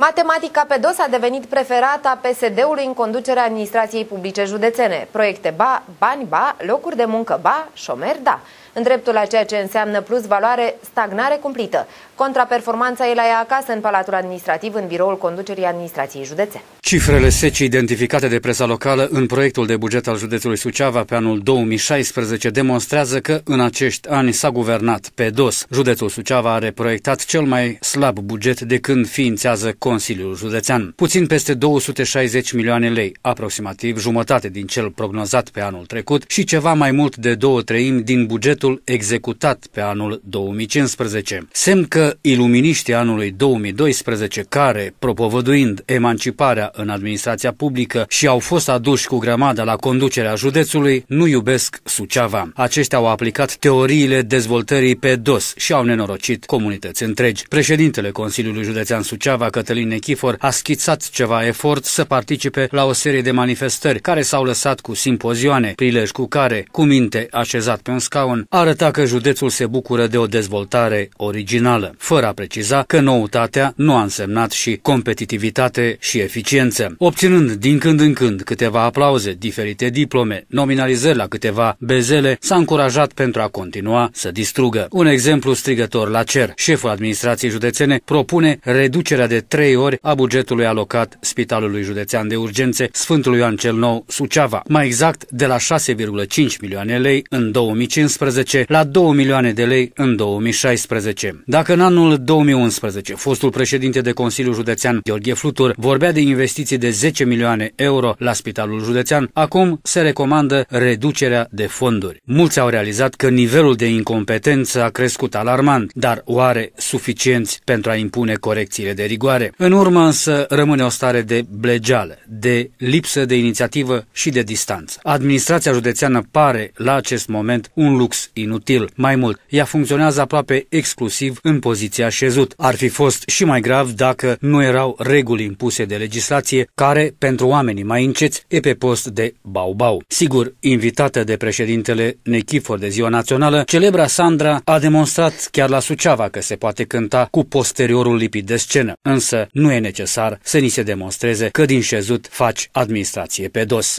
Matematica pe dos a devenit preferata PSD-ului în conducerea administrației publice județene. Proiecte ba, bani ba, locuri de muncă ba, șomer da. În dreptul la ceea ce înseamnă plus valoare, stagnare cumplită. Contraperformanța e la ea acasă în Palatul Administrativ, în biroul conducerii administrației județene. Cifrele sece identificate de presa locală în proiectul de buget al județului Suceava pe anul 2016 demonstrează că în acești ani s-a guvernat pe dos. Județul Suceava are proiectat cel mai slab buget de când ființează Consiliul Județean. Puțin peste 260 milioane lei, aproximativ jumătate din cel prognozat pe anul trecut și ceva mai mult de două treimi din bugetul executat pe anul 2015. Semn că iluminiștii anului 2012, care, propovăduind emanciparea în în administrația publică și au fost aduși cu grămadă la conducerea județului, nu iubesc Suceava. Aceștia au aplicat teoriile dezvoltării pe dos și au nenorocit comunități întregi. Președintele Consiliului Județean Suceava, Cătălin Nechifor, a schițat ceva efort să participe la o serie de manifestări care s-au lăsat cu simpozioane, prilej cu care, cu minte așezat pe un scaun, arăta că județul se bucură de o dezvoltare originală, fără a preciza că noutatea nu a însemnat și competitivitate și eficiență experiență, obținând din când în când câteva aplauze, diferite diplome, nominalizări la câteva bezele, s-a încurajat pentru a continua să distrugă. Un exemplu strigător la cer. Șeful administrației județene propune reducerea de trei ori a bugetului alocat Spitalului Județean de Urgențe Sfântul Ioan cel Nou Suceava, mai exact de la 6,5 milioane lei în 2015 la 2 milioane de lei în 2016. Dacă în anul 2011 fostul președinte de Consiliul Județean Gheorghe Flutur vorbea de investiții investiții de 10 milioane euro la Spitalul Județean, acum se recomandă reducerea de fonduri. Mulți au realizat că nivelul de incompetență a crescut alarmant, dar oare suficienți pentru a impune corecțiile de rigoare? În urmă însă rămâne o stare de blegeală, de lipsă de inițiativă și de distanță. Administrația județeană pare, la acest moment, un lux inutil. Mai mult, ea funcționează aproape exclusiv în poziția șezut. Ar fi fost și mai grav dacă nu erau reguli impuse de legislație alimentație, care, pentru oamenii mai înceți, e pe post de bau-bau. Sigur, invitată de președintele Nechifor de Ziua Națională, celebra Sandra a demonstrat chiar la Suceava că se poate cânta cu posteriorul lipit de scenă, însă nu e necesar să ni se demonstreze că din șezut faci administrație pe dos.